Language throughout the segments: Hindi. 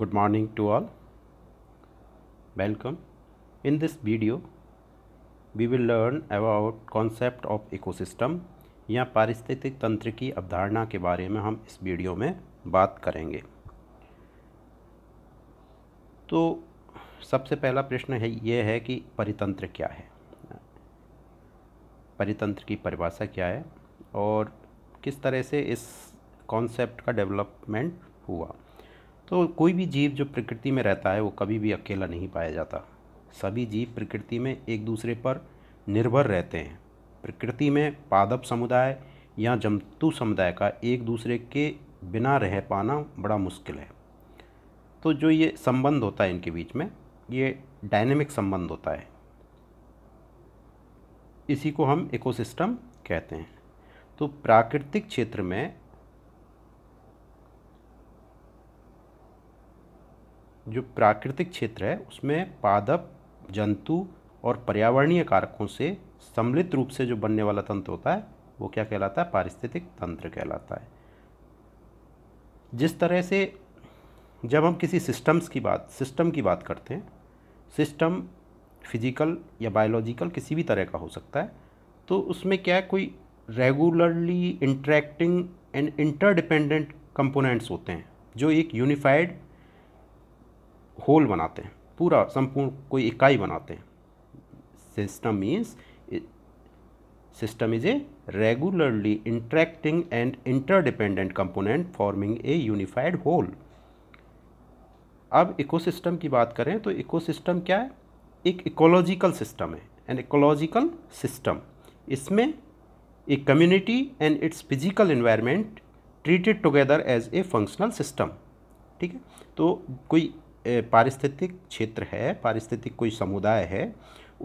good morning to all welcome in this video we will learn about concept of ecosystem या पारिस्थितिक तंत्र की अवधारणा के बारे में हम इस वीडियो में बात करेंगे तो सबसे पहला प्रश्न है यह है कि परितंत्र क्या है परितंत्र की परिभाषा क्या है और किस तरह से इस कॉन्सेप्ट का डेवलपमेंट हुआ तो कोई भी जीव जो प्रकृति में रहता है वो कभी भी अकेला नहीं पाया जाता सभी जीव प्रकृति में एक दूसरे पर निर्भर रहते हैं प्रकृति में पादप समुदाय या जंतु समुदाय का एक दूसरे के बिना रह पाना बड़ा मुश्किल है तो जो ये संबंध होता है इनके बीच में ये डायनेमिक संबंध होता है इसी को हम इकोसिस्टम कहते हैं तो प्राकृतिक क्षेत्र में जो प्राकृतिक क्षेत्र है उसमें पादप जंतु और पर्यावरणीय कारकों से सम्मिलित रूप से जो बनने वाला तंत्र होता है वो क्या कहलाता है पारिस्थितिक तंत्र कहलाता है जिस तरह से जब हम किसी सिस्टम्स की बात सिस्टम की बात करते हैं सिस्टम फिजिकल या बायोलॉजिकल किसी भी तरह का हो सकता है तो उसमें क्या है कोई regularly interacting and interdependent components होते हैं जो एक यूनिफाइड होल बनाते हैं पूरा संपूर्ण कोई इकाई बनाते हैं system means system is a regularly interacting and interdependent component forming a unified whole अब इकोसिस्टम की बात करें तो इकोसिस्टम क्या है एक इकोलॉजिकल सिस्टम है एन इकोलॉजिकल सिस्टम इसमें a community and its physical environment treated together as a functional system ठीक है तो कोई पारिस्थितिक क्षेत्र है पारिस्थितिक कोई समुदाय है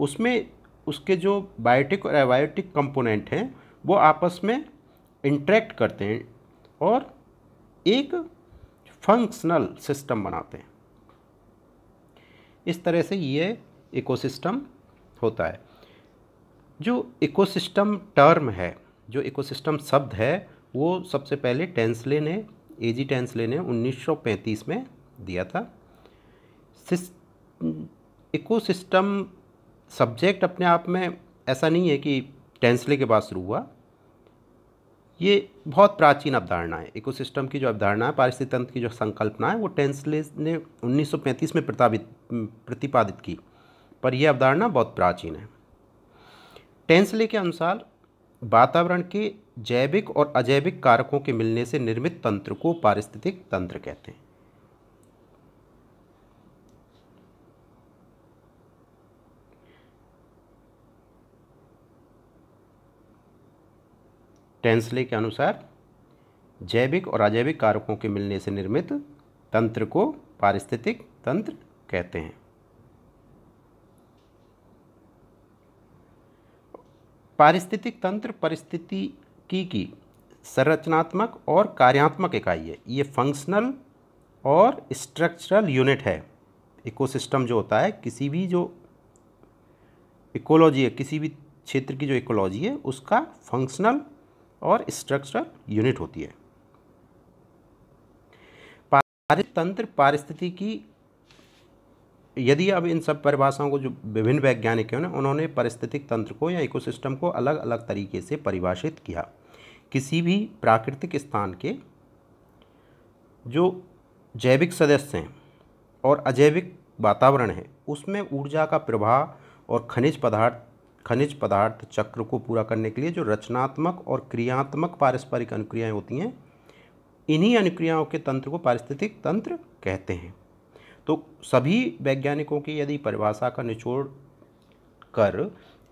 उसमें उसके जो बायोटिक और एबायोटिक कंपोनेंट हैं वो आपस में इंट्रैक्ट करते हैं और एक फंक्शनल सिस्टम बनाते हैं इस तरह से ये इकोसिस्टम होता है जो इकोसिस्टम टर्म है जो इकोसिस्टम शब्द है वो सबसे पहले टेंसले ने एजी टेंसले ने 1935 में दिया था इकोसिस्टम सब्जेक्ट अपने आप में ऐसा नहीं है कि टेंसले के बाद शुरू हुआ ये बहुत प्राचीन अवधारणा है इकोसिस्टम की जो अवधारणा है पारिस्थितिक तंत्र की जो संकल्पना है वो टेंसले ने 1935 में प्रतापित प्रतिपादित की पर यह अवधारणा बहुत प्राचीन है टेंसले के अनुसार वातावरण के जैविक और अजैविक कारकों के मिलने से निर्मित तंत्र को पारिस्थितिक तंत्र कहते हैं टेंसले के अनुसार जैविक और अजैविक कारकों के मिलने से निर्मित तंत्र को पारिस्थितिक तंत्र कहते हैं पारिस्थितिक तंत्र परिस्थिति की की संरचनात्मक और कार्यात्मक इकाई है ये फंक्शनल और स्ट्रक्चरल यूनिट है इकोसिस्टम जो होता है किसी भी जो इकोलॉजी है किसी भी क्षेत्र की जो इकोलॉजी है उसका फंक्शनल और स्ट्रक्चरल यूनिट होती है पारितंत्र की यदि अब इन सब परिभाषाओं को जो विभिन्न वैज्ञानिक हैं उन्होंने पारिस्थितिक तंत्र को या इकोसिस्टम को अलग अलग तरीके से परिभाषित किया किसी भी प्राकृतिक स्थान के जो जैविक सदस्य हैं और अजैविक वातावरण है उसमें ऊर्जा का प्रवाह और खनिज पदार्थ खनिज पदार्थ चक्र को पूरा करने के लिए जो रचनात्मक और क्रियात्मक पारस्परिक अनुक्रियाएँ होती हैं इन्हीं अनुक्रियाओं के तंत्र को पारिस्थितिक तंत्र कहते हैं तो सभी वैज्ञानिकों की यदि परिभाषा का निचोड़ कर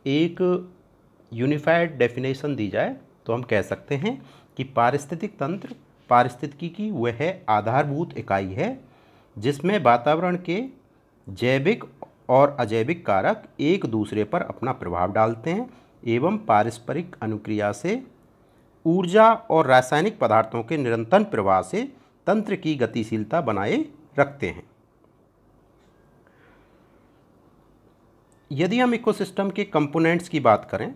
एक यूनिफाइड डेफिनेशन दी जाए तो हम कह सकते हैं कि पारिस्थितिक तंत्र पारिस्थितिकी की वह आधारभूत इकाई है जिसमें वातावरण के जैविक और अजैविक कारक एक दूसरे पर अपना प्रभाव डालते हैं एवं पारस्परिक अनुक्रिया से ऊर्जा और रासायनिक पदार्थों के निरंतर प्रवाह से तंत्र की गतिशीलता बनाए रखते हैं यदि हम इकोसिस्टम के कंपोनेंट्स की बात करें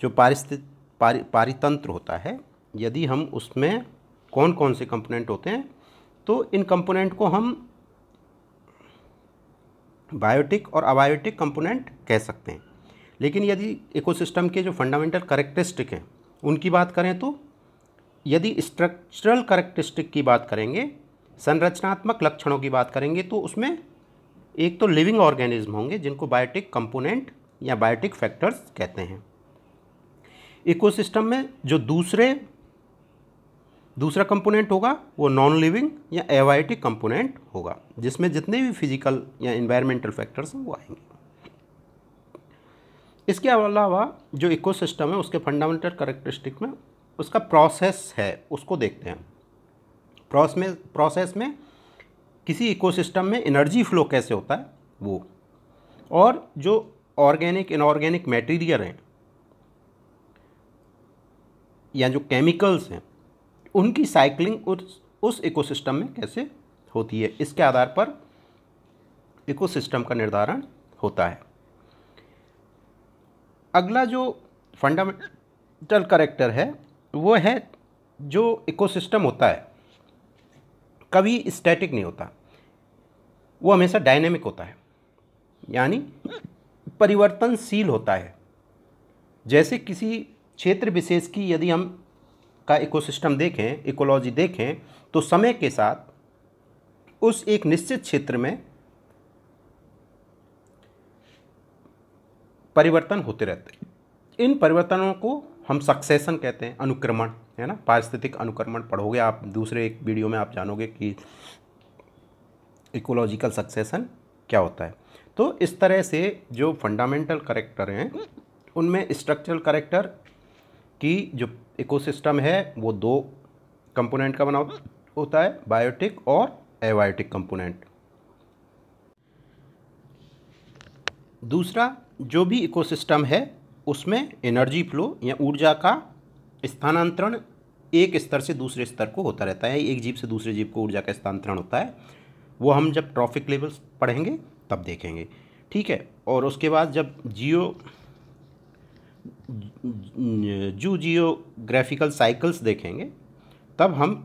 जो पारिस्थित पारि पारितंत्र होता है यदि हम उसमें कौन कौन से कंपोनेंट होते हैं तो इन कंपोनेंट को हम बायोटिक और अबायोटिक कंपोनेंट कह सकते हैं लेकिन यदि इकोसिस्टम के जो फंडामेंटल करेक्टरिस्टिक हैं उनकी बात करें तो यदि स्ट्रक्चरल करेक्टरिस्टिक की बात करेंगे संरचनात्मक लक्षणों की बात करेंगे तो उसमें एक तो लिविंग ऑर्गेनिज्म होंगे जिनको बायोटिक कंपोनेंट या बायोटिक फैक्टर्स कहते हैं इकोसिस्टम में जो दूसरे दूसरा कंपोनेंट होगा वो नॉन लिविंग या एवाइटिक कंपोनेंट होगा जिसमें जितने भी फिजिकल या इन्वायरमेंटल फैक्टर्स हैं वो आएंगे इसके अलावा जो इकोसिस्टम है उसके फंडामेंटल करेक्टरिस्टिक में उसका प्रोसेस है उसको देखते हैं प्रोसेस में प्रोसेस में किसी इकोसिस्टम में एनर्जी फ्लो कैसे होता है वो और जो ऑर्गेनिक इनऑर्गेनिक मटेरियल हैं या जो केमिकल्स हैं उनकी साइकिलिंग उस इकोसिस्टम में कैसे होती है इसके आधार पर इकोसिस्टम का निर्धारण होता है अगला जो फंडामेंटल करेक्टर है वो है जो इकोसिस्टम होता है कभी स्टैटिक नहीं होता वो हमेशा डायनेमिक होता है यानी परिवर्तनशील होता है जैसे किसी क्षेत्र विशेष की यदि हम का इकोसिस्टम देखें इकोलॉजी देखें तो समय के साथ उस एक निश्चित क्षेत्र में परिवर्तन होते रहते हैं इन परिवर्तनों को हम सक्सेशन कहते हैं अनुक्रमण है ना पारिस्थितिक अनुक्रमण पढ़ोगे आप दूसरे एक वीडियो में आप जानोगे कि इकोलॉजिकल सक्सेशन क्या होता है तो इस तरह से जो फंडामेंटल करेक्टर हैं उनमें स्ट्रक्चरल करेक्टर की जो इकोसिस्टम है वो दो कंपोनेंट का बना होता है बायोटिक और एवायोटिक कंपोनेंट दूसरा जो भी इकोसिस्टम है उसमें एनर्जी फ्लो या ऊर्जा का स्थानांतरण एक स्तर से दूसरे स्तर को होता रहता है एक जीव से दूसरे जीव को ऊर्जा का स्थानांतरण होता है वो हम जब ट्रॉफिक लेवल्स पढ़ेंगे तब देखेंगे ठीक है और उसके बाद जब जियो जू जियोग्राफिकल साइकिल्स देखेंगे तब हम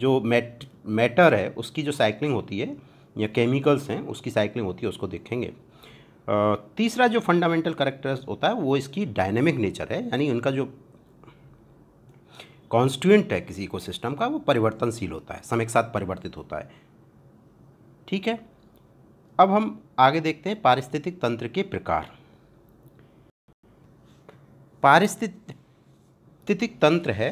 जो मैट मैटर है उसकी जो साइकिलिंग होती है या केमिकल्स हैं उसकी साइकिलिंग होती है उसको देखेंगे तीसरा जो फंडामेंटल करेक्टर्स होता है वो इसकी डायनेमिक नेचर है यानी उनका जो कॉन्स्टिट्यूंट है किसी इकोसिस्टम का वो परिवर्तनशील होता है समय के साथ परिवर्तित होता है ठीक है अब हम आगे देखते हैं पारिस्थितिक तंत्र के प्रकार पारिस्थितिक तंत्र है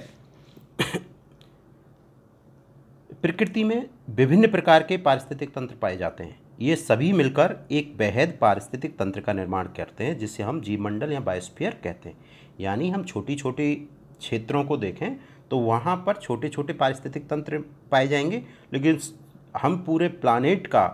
प्रकृति में विभिन्न प्रकार के पारिस्थितिक तंत्र पाए जाते हैं ये सभी मिलकर एक बेहद पारिस्थितिक तंत्र का निर्माण करते हैं जिसे हम जीवमंडल या बायोस्फीयर कहते हैं यानी हम छोटी छोटी क्षेत्रों को देखें तो वहाँ पर छोटे छोटे पारिस्थितिक तंत्र पाए जाएंगे लेकिन हम पूरे प्लानेट का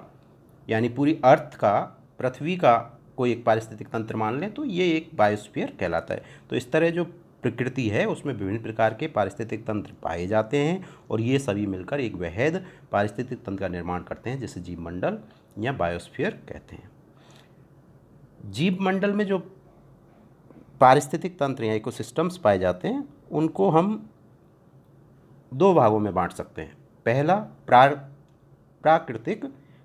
यानी पूरी अर्थ का पृथ्वी का कोई एक पारिस्थितिक तंत्र मान लें तो ये एक बायोस्फीयर कहलाता है तो इस तरह जो प्रकृति है उसमें विभिन्न प्रकार के पारिस्थितिक तंत्र पाए जाते हैं और ये सभी मिलकर एक वहद पारिस्थितिक तंत्र का निर्माण करते हैं जिसे जीव मंडल या बायोस्फीयर कहते हैं जीव मंडल में जो पारिस्थितिक तंत्र या इकोसिस्टम्स पाए जाते हैं उनको हम दो भागों में बांट सकते हैं पहला प्रा प्राकृतिक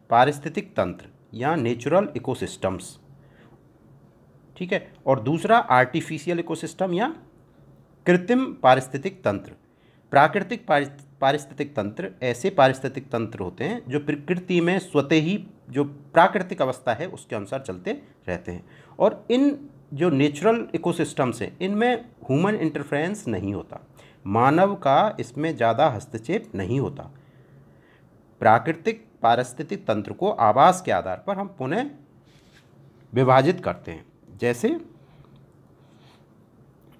पारिस्थितिक तंत्र या नेचुरल इकोसिस्टम्स ठीक है और दूसरा आर्टिफिशियल इकोसिस्टम या कृत्रिम पारिस्थितिक तंत्र प्राकृतिक पारिस्थितिक तंत्र ऐसे पारिस्थितिक तंत्र होते हैं जो प्रकृति में स्वतः ही जो प्राकृतिक अवस्था है उसके अनुसार चलते रहते हैं और इन जो नेचुरल इकोसिस्टम्स हैं इनमें ह्यूमन इंटरफेरेंस नहीं होता मानव का इसमें ज़्यादा हस्तक्षेप नहीं होता प्राकृतिक पारिस्थितिक तंत्र को आवास के आधार पर हम पुनः विभाजित करते हैं जैसे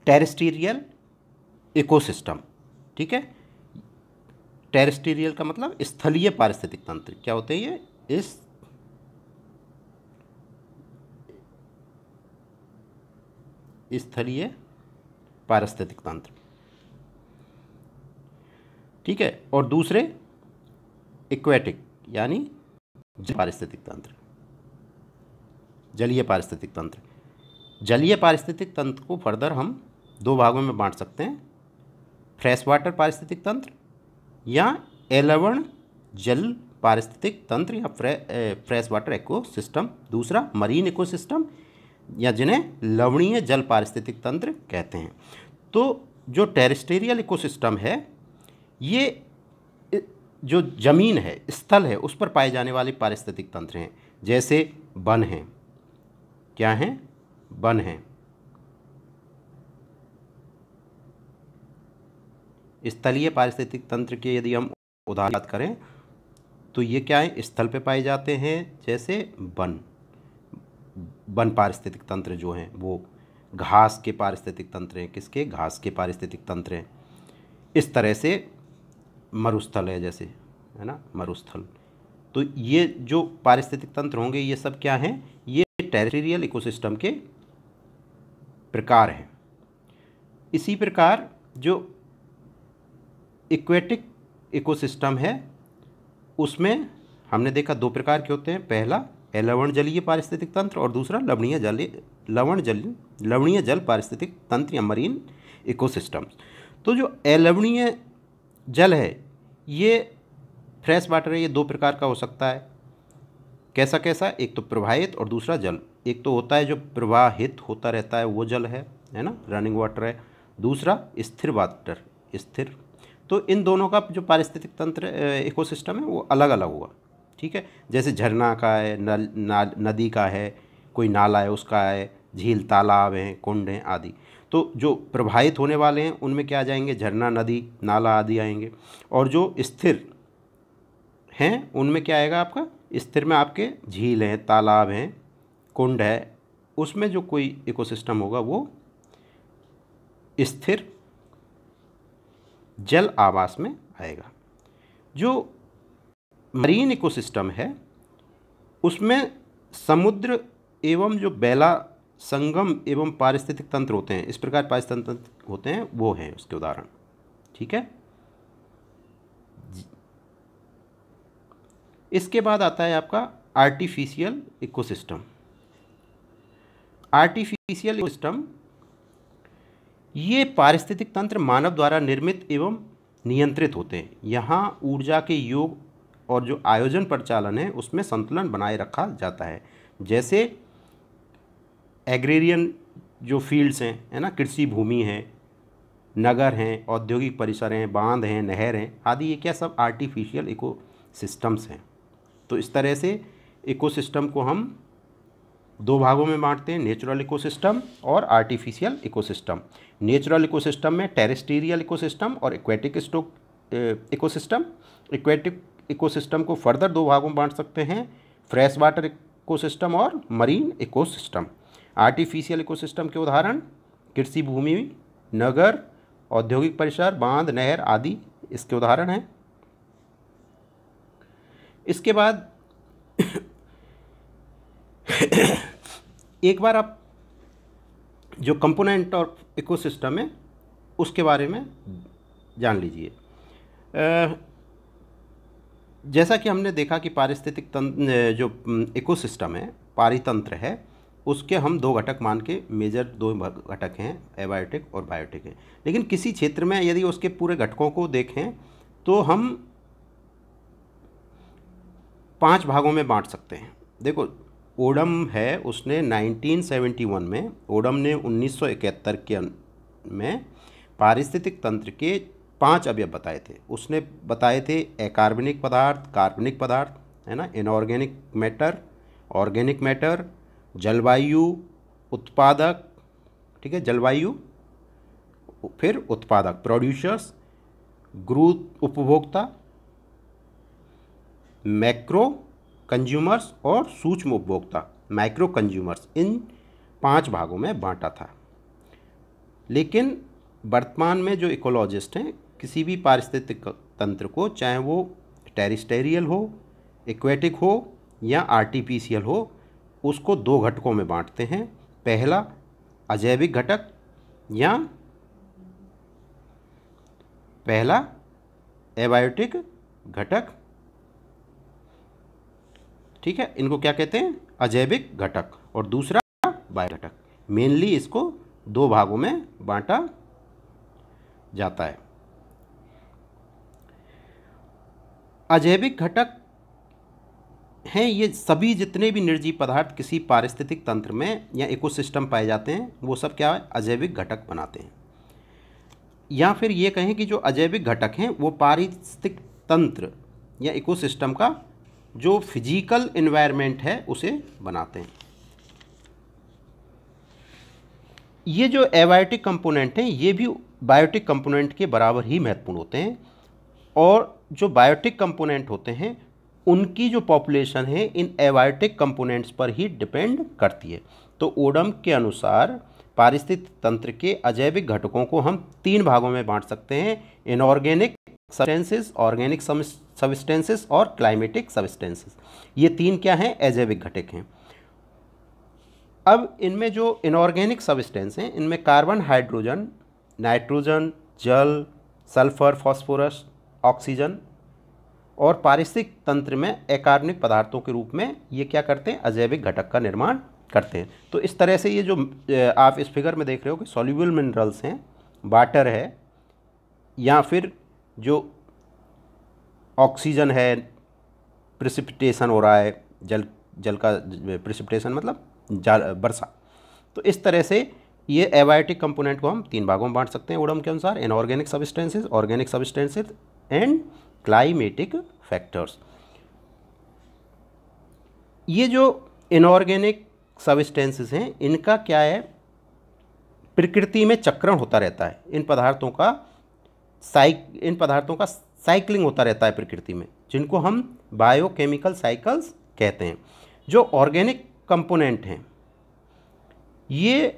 टेरेस्टीरियल इकोसिस्टम ठीक है टेरेस्टीरियल का मतलब स्थलीय पारिस्थितिक तंत्र क्या होते हैं ये इस स्थलीय पारिस्थितिक तंत्र ठीक है और दूसरे इक्वेटिक यानी पारिस्थितिक तंत्र जलीय पारिस्थितिक तंत्र जलीय पारिस्थितिक तंत्र को फर्दर हम दो भागों में बांट सकते हैं फ्रेश वाटर पारिस्थितिक तंत्र या एलवण जल पारिस्थितिक तंत्र या फ्रे, फ्रेश वाटर एको सिस्टम दूसरा मरीन इको सिस्टम या जिन्हें लवणीय जल पारिस्थितिक तंत्र कहते हैं तो जो टेरिस्टेरियल इकोसिस्टम है ये जो ज़मीन है स्थल है उस पर पाए जाने वाले पारिस्थितिक तंत्र हैं जैसे वन हैं क्या हैं वन हैं स्थलीय पारिस्थितिक तंत्र के यदि हम उदाहरण बात करें तो ये क्या है स्थल पे पाए जाते हैं जैसे वन वन पारिस्थितिक तंत्र जो हैं वो घास के पारिस्थितिक तंत्र हैं किसके घास के पारिस्थितिक तंत्र हैं इस तरह से मरुस्थल है जैसे है ना मरुस्थल तो ये जो पारिस्थितिक तंत्र होंगे ये सब क्या हैं ये टेरिटोरियल इकोसिस्टम के प्रकार हैं इसी प्रकार जो इक्वेटिक इकोसिस्टम है उसमें हमने देखा दो प्रकार के होते हैं पहला लवण जलीय पारिस्थितिक तंत्र और दूसरा लवणीय जल लवण जल लवणीय जल पारिस्थितिक तंत्र या मरीन इकोसिस्टम तो जो अलवणीय जल है ये फ्रेश वाटर है ये दो प्रकार का हो सकता है कैसा कैसा एक तो प्रवाहित और दूसरा जल एक तो होता है जो प्रवाहित होता रहता है वो जल है है ना रनिंग वाटर है दूसरा स्थिर वाटर स्थिर तो इन दोनों का जो पारिस्थितिक तंत्र इकोसिस्टम है वो अलग अलग हुआ ठीक है जैसे झरना का है नल ना, नदी का है कोई नाला है उसका है झील तालाब हैं कुंड हैं आदि तो जो प्रभावित होने वाले हैं उनमें क्या आ जाएंगे झरना नदी नाला आदि आएंगे और जो स्थिर हैं उनमें क्या आएगा आपका स्थिर में आपके झील हैं तालाब हैं कुंड है उसमें जो कोई इकोसिस्टम होगा वो स्थिर जल आवास में आएगा जो मरीन इकोसिस्टम है उसमें समुद्र एवं जो बेला संगम एवं पारिस्थितिक तंत्र होते हैं इस प्रकार पारिस्थितिक तंत्र होते हैं वो हैं उसके उदाहरण ठीक है इसके बाद आता है आपका आर्टिफिशियल इकोसिस्टम आर्टिफिशियल सिस्टम ये पारिस्थितिक तंत्र मानव द्वारा निर्मित एवं नियंत्रित होते हैं यहाँ ऊर्जा के योग और जो आयोजन प्रचालन है उसमें संतुलन बनाए रखा जाता है जैसे एग्रेरियन जो फील्ड्स हैं है ना कृषि भूमि है नगर हैं औद्योगिक परिसर हैं बांध हैं नहर हैं आदि ये क्या सब आर्टिफिशियल इको सिस्टम्स हैं तो इस तरह से इकोसिस्टम को हम दो भागों में बांटते हैं नेचुरल इकोसिस्टम और आर्टिफिशियल इकोसिस्टम नेचुरल इकोसिस्टम में टेरेस्टीरियल इकोसिस्टम और इक्वेटिक स्टोक इकोसिस्टम इक्वेटिक इकोसिस्टम को फर्दर दो भागों में बांट सकते हैं फ्रेश वाटर इकोसिस्टम और मरीन इकोसिस्टम आर्टिफिशियल इकोसिस्टम के उदाहरण कृषि भूमि नगर औद्योगिक परिसर बांध नहर आदि इसके उदाहरण हैं इसके बाद एक बार आप जो कंपोनेंट और इकोसिस्टम है उसके बारे में जान लीजिए जैसा कि हमने देखा कि पारिस्थितिक तंत्र जो इकोसिस्टम है पारितंत्र है उसके हम दो घटक मान के मेजर दो घटक हैं एबायोटिक और बायोटिक हैं लेकिन किसी क्षेत्र में यदि उसके पूरे घटकों को देखें तो हम पांच भागों में बांट सकते हैं देखो ओडम है उसने 1971 में ओडम ने 1971 के में पारिस्थितिक तंत्र के पांच अवयव बताए थे उसने बताए थे एकार्बनिक पदार्थ कार्बनिक पदार्थ है ना इनऑर्गेनिक मैटर ऑर्गेनिक मैटर जलवायु उत्पादक ठीक है जलवायु फिर उत्पादक प्रोड्यूसर्स ग्रोथ उपभोक्ता मैक्रो कंज्यूमर्स और सूक्ष्म उपभोक्ता माइक्रो कंज्यूमर्स इन पांच भागों में बांटा था लेकिन वर्तमान में जो इकोलॉजिस्ट हैं किसी भी पारिस्थितिक तंत्र को चाहे वो टेरिस्टेरियल हो एक्वेटिक हो या आर्टिफिशियल हो उसको दो घटकों में बांटते हैं पहला अजैविक घटक या पहला एबायोटिक घटक ठीक है इनको क्या कहते हैं अजैविक घटक और दूसरा बाय घटक मेनली इसको दो भागों में बांटा जाता है अजैविक घटक हैं ये सभी जितने भी निर्जीव पदार्थ किसी पारिस्थितिक तंत्र में या इकोसिस्टम पाए जाते हैं वो सब क्या है अजैविक घटक बनाते हैं या फिर ये कहें कि जो अजैविक घटक हैं वो पारिस्थितिक तंत्र या इकोसिस्टम का जो फिजिकल इन्वायरमेंट है उसे बनाते हैं ये जो एबायोटिक कंपोनेंट हैं ये भी बायोटिक कंपोनेंट के बराबर ही महत्वपूर्ण होते हैं और जो बायोटिक कंपोनेंट होते हैं उनकी जो पॉपुलेशन है इन एबायोटिक कंपोनेंट्स पर ही डिपेंड करती है तो ओडम के अनुसार पारिस्थितिक तंत्र के अजैविक घटकों को हम तीन भागों में बांट सकते हैं इनऑर्गेनिक सब्सटेंसेस ऑर्गेनिक सबस्टेंसेस और क्लाइमेटिक सबस्टेंसेस ये तीन क्या हैं अजैविक घटक हैं अब इनमें जो इनऑर्गेनिक सबस्टेंस हैं इनमें कार्बन हाइड्रोजन नाइट्रोजन जल सल्फर फॉस्फोरस ऑक्सीजन और पारिस्थितिक तंत्र में अकार्बनिक पदार्थों के रूप में ये क्या करते हैं अजैविक घटक का निर्माण करते हैं तो इस तरह से ये जो आप इस फिगर में देख रहे हो कि सॉल्यूबल मिनरल्स हैं वाटर है या फिर जो ऑक्सीजन है प्रिसिपिटेशन हो रहा है जल जल का प्रिसिपिटेशन मतलब जल वर्षा तो इस तरह से ये एबायोटिक कंपोनेंट को हम तीन भागों में बांट सकते हैं ओडम के अनुसार inorganic substances organic substances and climatic factors ये जो इनऑर्गेनिक सबस्टेंसेज हैं इनका क्या है प्रकृति में चक्रण होता रहता है इन पदार्थों का साइक इन पदार्थों का साइकिलिंग होता रहता है प्रकृति में जिनको हम बायोकेमिकल साइकिल्स कहते हैं जो ऑर्गेनिक कंपोनेंट हैं ये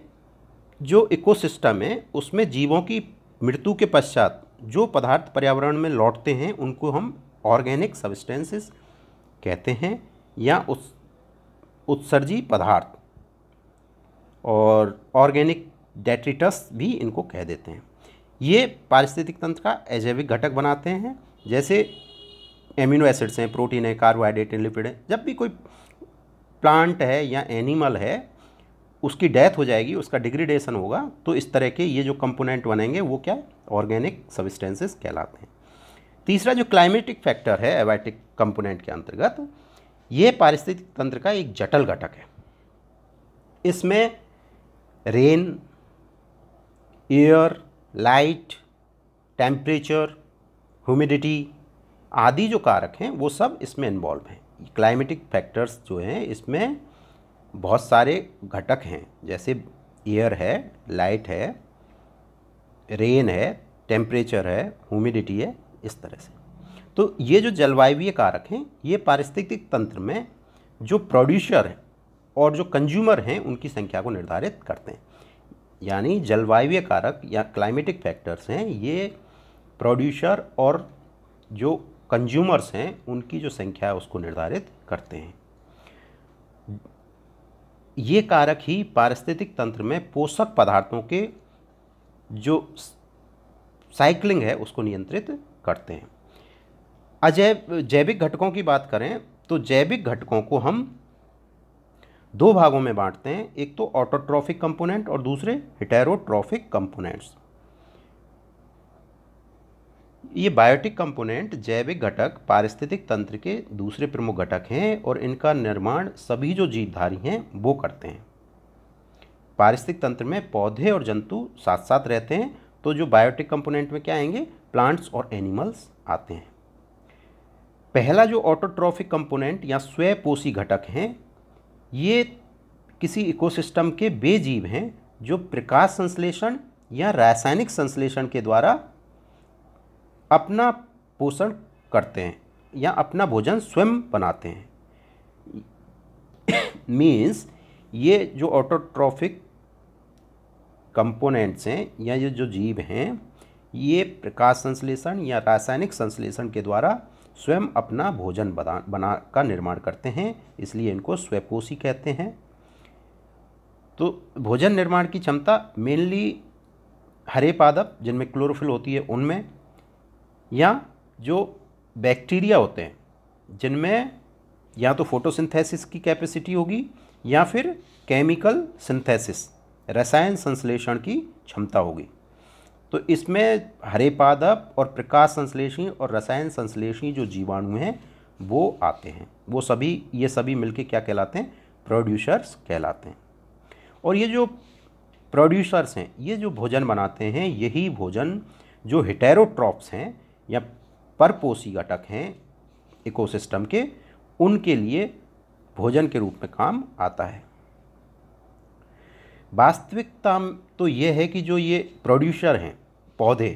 जो इकोसिस्टम है उसमें जीवों की मृत्यु के पश्चात जो पदार्थ पर्यावरण में लौटते हैं उनको हम ऑर्गेनिक सब्सटेंसेस कहते हैं या उस उत्सर्जी पदार्थ और ऑर्गेनिक डेट्रिटस भी इनको कह देते हैं ये पारिस्थितिक तंत्र का अजैविक घटक बनाते हैं जैसे एमिनो एसिड्स हैं प्रोटीन है कार्बोहाइड्रेट हैं लिपिड हैं जब भी कोई प्लांट है या एनिमल है उसकी डेथ हो जाएगी उसका डिग्रेडेशन होगा तो इस तरह के ये जो कंपोनेंट बनेंगे वो क्या ऑर्गेनिक सबिस्टेंसेस कहलाते हैं तीसरा जो क्लाइमेटिक फैक्टर है एवाइटिक कंपोनेंट के अंतर्गत ये पारिस्थितिक तंत्र का एक जटिल घटक है इसमें rain air light temperature humidity आदि जो कारक हैं वो सब इसमें इन्वॉल्व हैं क्लाइमेटिक फैक्टर्स जो हैं इसमें बहुत सारे घटक हैं जैसे एयर है लाइट है रेन है टेम्परेचर है ह्यूमिडिटी है इस तरह से तो ये जो जलवायु कारक हैं ये पारिस्थितिक तंत्र में जो प्रोड्यूसर और जो कंज्यूमर हैं उनकी संख्या को निर्धारित करते हैं यानी जलवायु कारक या क्लाइमेटिक फैक्टर्स हैं ये प्रोड्यूसर और जो कंज्यूमर्स हैं उनकी जो संख्या है उसको निर्धारित करते हैं ये कारक ही पारिस्थितिक तंत्र में पोषक पदार्थों के जो साइकिलिंग है उसको नियंत्रित करते हैं अजैव जैविक घटकों की बात करें तो जैविक घटकों को हम दो भागों में बांटते हैं एक तो ऑटोट्रॉफिक कंपोनेंट और दूसरे हिटेरोट्रॉफिक कंपोनेंट्स ये बायोटिक कंपोनेंट जैविक घटक पारिस्थितिक तंत्र के दूसरे प्रमुख घटक हैं और इनका निर्माण सभी जो जीवधारी हैं वो करते हैं पारिस्थितिक तंत्र में पौधे और जंतु साथ साथ रहते हैं तो जो बायोटिक कंपोनेंट में क्या आएंगे प्लांट्स और एनिमल्स आते हैं पहला जो ऑटोट्रॉफिक कंपोनेंट या स्वयपोषी घटक हैं ये किसी इकोसिस्टम के बेजीव हैं जो प्रकाश संश्लेषण या रासायनिक संश्लेषण के द्वारा अपना पोषण करते हैं या अपना भोजन स्वयं बनाते हैं मीन्स ये जो ऑटोट्रॉफिक कंपोनेंट्स हैं या ये जो जीव हैं ये प्रकाश संश्लेषण या रासायनिक संश्लेषण के द्वारा स्वयं अपना भोजन बना बना का निर्माण करते हैं इसलिए इनको स्वयपोषी कहते हैं तो भोजन निर्माण की क्षमता मेनली हरे पादप जिनमें क्लोरोफिल होती है उनमें या जो बैक्टीरिया होते हैं जिनमें या तो फोटोसिंथेसिस की कैपेसिटी होगी या फिर केमिकल सिंथेसिस रसायन संश्लेषण की क्षमता होगी तो इसमें हरे पादप और प्रकाश संश्लेषी और रसायन संश्लेषी जो जीवाणु हैं वो आते हैं वो सभी ये सभी मिलके क्या कहलाते हैं प्रोड्यूसर्स कहलाते हैं और ये जो प्रोड्यूसर्स हैं ये जो भोजन बनाते हैं यही भोजन जो हिटेरोट्रॉप्स हैं या परपोसी घटक हैं इकोसिस्टम के उनके लिए भोजन के रूप में काम आता है वास्तविकता तो ये है कि जो ये प्रोड्यूसर हैं पौधे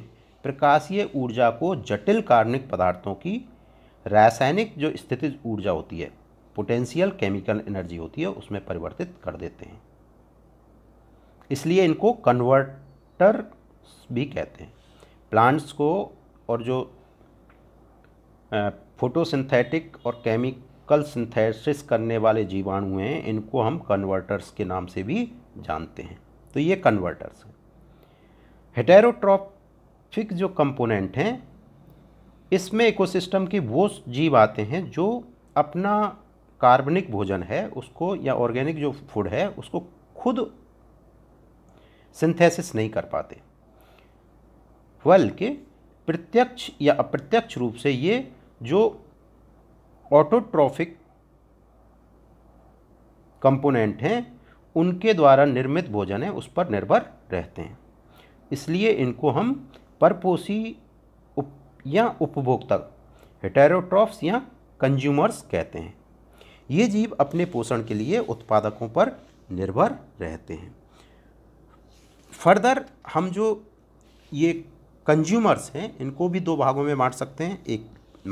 प्रकाशीय ऊर्जा को जटिल कार्बनिक पदार्थों की रासायनिक जो स्थितिज ऊर्जा होती है पोटेंशियल केमिकल एनर्जी होती है उसमें परिवर्तित कर देते हैं इसलिए इनको कन्वर्टर भी कहते हैं प्लांट्स को और जो फोटोसिंथेटिक और केमिकल सिंथेसिस करने वाले जीवाणु हैं इनको हम कन्वर्टर्स के नाम से भी जानते हैं तो ये कन्वर्टर्स हैं हेटेरोट्रॉप फिक्स जो कंपोनेंट हैं इसमें इकोसिस्टम की वो जीव आते हैं जो अपना कार्बनिक भोजन है उसको या ऑर्गेनिक जो फूड है उसको खुद सिंथेसिस नहीं कर पाते बल्कि प्रत्यक्ष या अप्रत्यक्ष रूप से ये जो ऑटोट्रॉफिक कंपोनेंट हैं उनके द्वारा निर्मित भोजन है उस पर निर्भर रहते हैं इसलिए इनको हम परपोसी उप या उपभोक्ता हेटेरोट्रॉफ्स या कंज्यूमर्स कहते हैं ये जीव अपने पोषण के लिए उत्पादकों पर निर्भर रहते हैं फर्दर हम जो ये कंज्यूमर्स हैं इनको भी दो भागों में बांट सकते हैं एक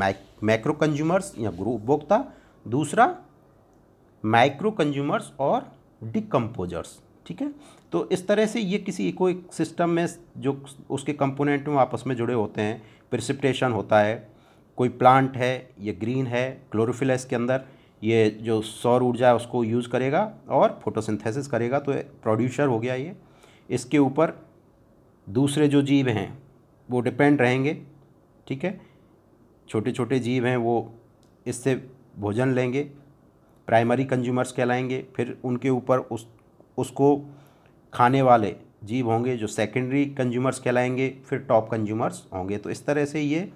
मैक मैक्रो कंज्यूमर्स या गुरु उपभोक्ता दूसरा माइक्रो कंज्यूमर्स और डिकम्पोजर्स ठीक है तो इस तरह से ये किसी इको सिस्टम में जो उसके कंपोनेंट में आपस में जुड़े होते हैं प्रिसिप्टेशन होता है कोई प्लांट है ये ग्रीन है क्लोरोफिल है इसके अंदर ये जो सौर ऊर्जा है उसको यूज़ करेगा और फोटोसिंथेसिस करेगा तो प्रोड्यूसर हो गया ये इसके ऊपर दूसरे जो जीव हैं वो डिपेंड रहेंगे ठीक है छोटे छोटे जीव हैं वो इससे भोजन लेंगे प्राइमरी कंज्यूमर्स कहलाएंगे फिर उनके ऊपर उस उसको खाने वाले जीव होंगे जो सेकेंडरी कंज्यूमर्स कहलाएंगे फिर टॉप कंज्यूमर्स होंगे तो इस तरह से ये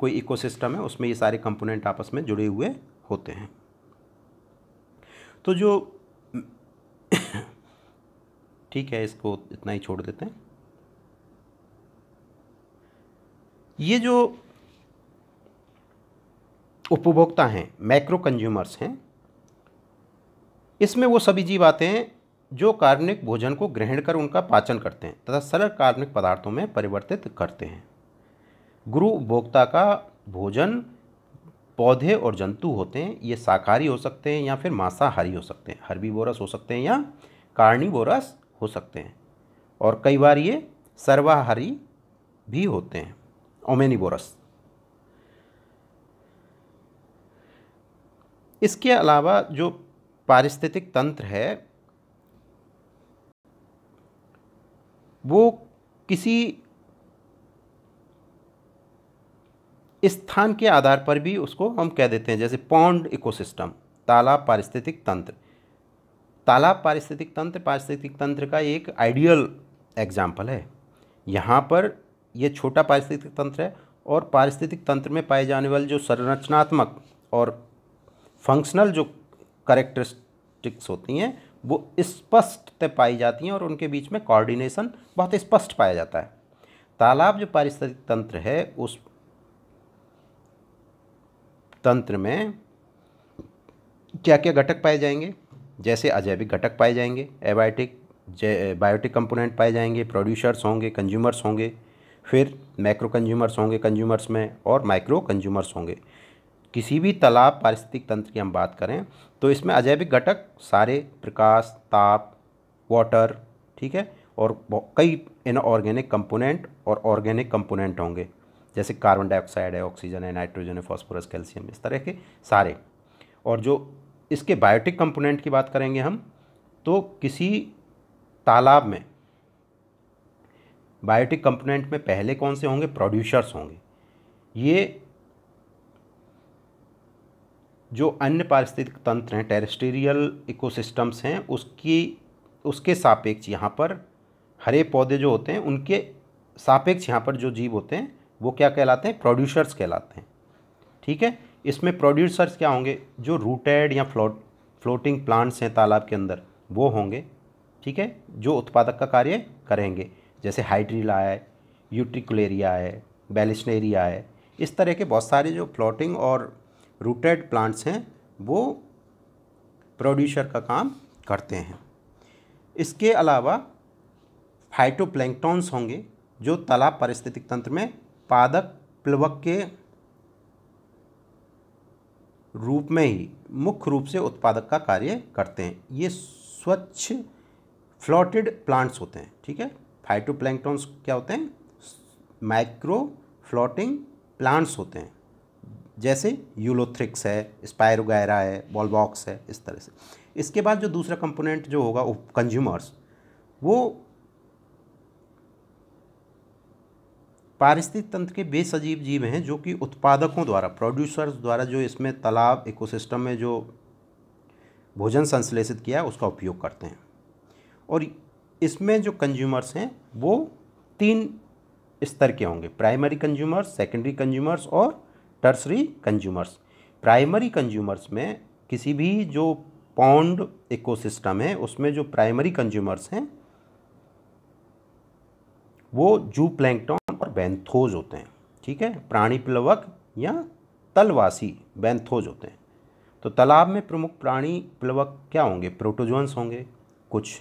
कोई इकोसिस्टम है उसमें ये सारे कंपोनेंट आपस में जुड़े हुए होते हैं तो जो ठीक है इसको इतना ही छोड़ देते हैं ये जो उपभोक्ता हैं मैक्रो कंज्यूमर्स हैं इसमें वो सभी जीव आते हैं जो कार्बनिक भोजन को ग्रहण कर उनका पाचन करते हैं तथा सरल कार्बनिक पदार्थों में परिवर्तित करते हैं गुरु उपभोक्ता का भोजन पौधे और जंतु होते हैं ये शाकाहारी हो सकते हैं या फिर मांसाहारी हो सकते हैं बोरस हो सकते हैं या बोरस हो सकते हैं और कई बार ये सर्वाहारी भी होते हैं बोरस इसके अलावा जो पारिस्थितिक तंत्र है वो किसी स्थान के आधार पर भी उसको हम कह देते हैं जैसे पौंड इकोसिस्टम तालाब पारिस्थितिक तंत्र तालाब पारिस्थितिक तंत्र पारिस्थितिक तंत्र का एक आइडियल एग्जाम्पल है यहाँ पर यह छोटा पारिस्थितिक तंत्र है और पारिस्थितिक तंत्र में पाए जाने वाले जो संरचनात्मक और फंक्शनल जो करेक्टरिस्टिक्स होती हैं वो स्पष्ट पाई जाती हैं और उनके बीच में कोऑर्डिनेशन बहुत स्पष्ट पाया जाता है तालाब जो पारिस्थितिक तंत्र है उस तंत्र में क्या क्या घटक पाए जाएंगे जैसे अजैविक घटक पाए जाएंगे एबायोटिक बायोटिक कंपोनेंट पाए जाएंगे प्रोड्यूसर्स होंगे कंज्यूमर्स होंगे फिर मैक्रो कंज्यूमर्स होंगे कंज्यूमर्स में और माइक्रो कंज्यूमर्स होंगे किसी भी तालाब पारिस्थितिक तंत्र की हम बात करें तो इसमें अजैविक घटक सारे प्रकाश ताप वाटर ठीक है और कई इनऑर्गेनिक कंपोनेंट और ऑर्गेनिक कंपोनेंट होंगे जैसे कार्बन डाइऑक्साइड है ऑक्सीजन है नाइट्रोजन है फॉस्फोरस कैल्शियम इस तरह के सारे और जो इसके बायोटिक कंपोनेंट की बात करेंगे हम तो किसी तालाब में बायोटिक कंपोनेंट में पहले कौन से होंगे प्रोड्यूसर्स होंगे ये जो अन्य पारिस्थितिक तंत्र हैं टेरेस्टेरियल इकोसिस्टम्स हैं उसकी उसके सापेक्ष यहाँ पर हरे पौधे जो होते हैं उनके सापेक्ष यहाँ पर जो जीव होते हैं वो क्या कहलाते हैं प्रोड्यूसर्स कहलाते हैं ठीक है इसमें प्रोड्यूसर्स क्या होंगे जो रूटेड या फ्लोट फ्लोटिंग प्लांट्स हैं तालाब के अंदर वो होंगे ठीक है जो उत्पादक का कार्य करेंगे जैसे हाइड्रीला है यूट्रिकुलेरिया है बैलिशनेरिया है इस तरह के बहुत सारे जो फ्लोटिंग और रूटेड प्लांट्स हैं वो प्रोड्यूसर का काम करते हैं इसके अलावा फाइटोप्लैंकटॉन्स होंगे जो तालाब पारिस्थितिक तंत्र में पादक प्लवक के रूप में ही मुख्य रूप से उत्पादक का कार्य करते हैं ये स्वच्छ फ्लोटेड प्लांट्स होते हैं ठीक है फाइटोप्लैंकटॉन्स क्या होते हैं माइक्रो फ्लोटिंग प्लांट्स होते हैं जैसे यूलोथ्रिक्स है स्पायरोगैरा है बॉलबॉक्स है इस तरह से इसके बाद जो दूसरा कंपोनेंट जो होगा वो कंज्यूमर्स वो पारिस्थितिक तंत्र के बेसजीव जीव हैं जो कि उत्पादकों द्वारा प्रोड्यूसर्स द्वारा जो इसमें तालाब इकोसिस्टम में जो भोजन संश्लेषित किया है उसका उपयोग करते हैं और इसमें जो कंज्यूमर्स हैं वो तीन स्तर के होंगे प्राइमरी कंज्यूमर्स सेकेंडरी कंज्यूमर्स और टर्सरी कंज्यूमर्स प्राइमरी कंज्यूमर्स में किसी भी जो पौंड इकोसिस्टम है उसमें जो प्राइमरी कंज्यूमर्स हैं वो जू प्लैंकटॉन और बैंथोज होते हैं ठीक है प्राणी प्लवक या तलवासी बैंथोज होते हैं तो तालाब में प्रमुख प्राणी प्लवक क्या होंगे प्रोटोजोन्स होंगे कुछ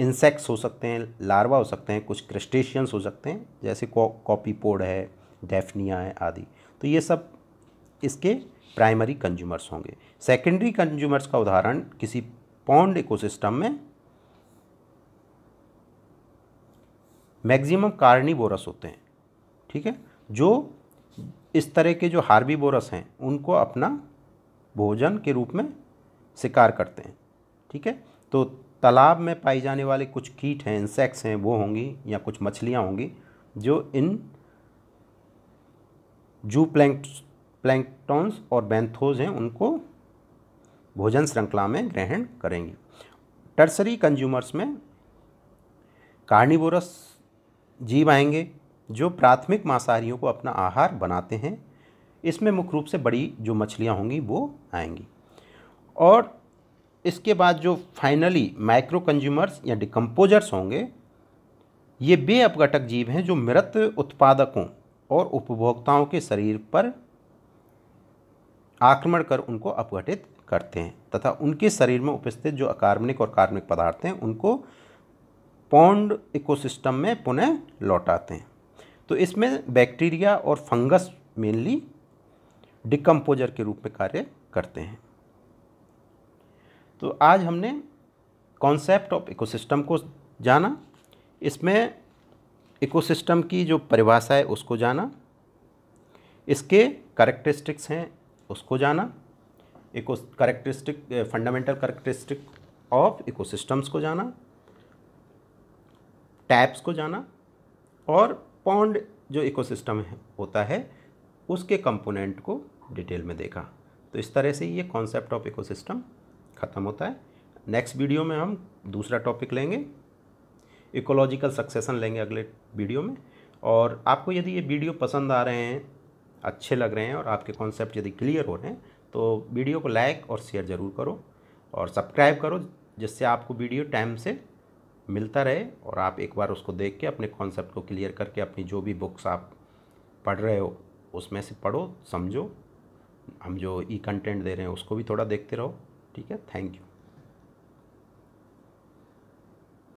इंसेक्ट्स हो सकते हैं लार्वा हो सकते हैं कुछ क्रस्टेशियंस हो सकते हैं जैसे कॉपी पोड है है आदि तो ये सब इसके प्राइमरी कंज्यूमर्स होंगे सेकेंडरी कंज्यूमर्स का उदाहरण किसी पौंड इकोसिस्टम में मैक्सिमम बोरस होते हैं ठीक है जो इस तरह के जो हार्बी बोरस हैं उनको अपना भोजन के रूप में शिकार करते हैं ठीक है तो तालाब में पाई जाने वाले कुछ कीट हैं इंसेक्ट्स हैं वो होंगी या कुछ मछलियाँ होंगी जो इन जू प्लैंक प्लैंकटॉन्स और बैंथोज हैं उनको भोजन श्रृंखला में ग्रहण करेंगी टर्सरी कंज्यूमर्स में कार्निवोरस जीव आएंगे जो प्राथमिक मांसाहारियों को अपना आहार बनाते हैं इसमें मुख्य रूप से बड़ी जो मछलियाँ होंगी वो आएंगी और इसके बाद जो फाइनली माइक्रो कंज्यूमर्स या डिकम्पोजर्स होंगे ये बे अपघटक जीव हैं जो मृत उत्पादकों और उपभोक्ताओं के शरीर पर आक्रमण कर उनको अपघटित करते हैं तथा उनके शरीर में उपस्थित जो अकार्बनिक और कार्बनिक पदार्थ हैं उनको पौंड इकोसिस्टम में पुनः लौटाते हैं तो इसमें बैक्टीरिया और फंगस मेनली डिकम्पोजर के रूप में कार्य करते हैं तो आज हमने कॉन्सेप्ट ऑफ इकोसिस्टम को जाना इसमें इकोसिस्टम की जो परिभाषा है उसको जाना इसके करेक्टरिस्टिक्स हैं उसको जाना eco characteristic fundamental characteristic of ecosystems को जाना टैप्स को जाना और पॉन्ड जो इकोसिस्टम होता है उसके कंपोनेंट को डिटेल में देखा तो इस तरह से ये कॉन्सेप्ट ऑफ इकोसिस्टम ख़त्म होता है नेक्स्ट वीडियो में हम दूसरा टॉपिक लेंगे इकोलॉजिकल सक्सेसन लेंगे अगले वीडियो में और आपको यदि ये वीडियो पसंद आ रहे हैं अच्छे लग रहे हैं और आपके कॉन्सेप्ट यदि क्लियर हो रहे हैं तो वीडियो को लाइक और शेयर ज़रूर करो और सब्सक्राइब करो जिससे आपको वीडियो टाइम से मिलता रहे और आप एक बार उसको देख के अपने कॉन्सेप्ट को क्लियर करके अपनी जो भी बुक्स आप पढ़ रहे हो उसमें से पढ़ो समझो हम जो ई कंटेंट दे रहे हैं उसको भी थोड़ा देखते रहो ठीक है थैंक यू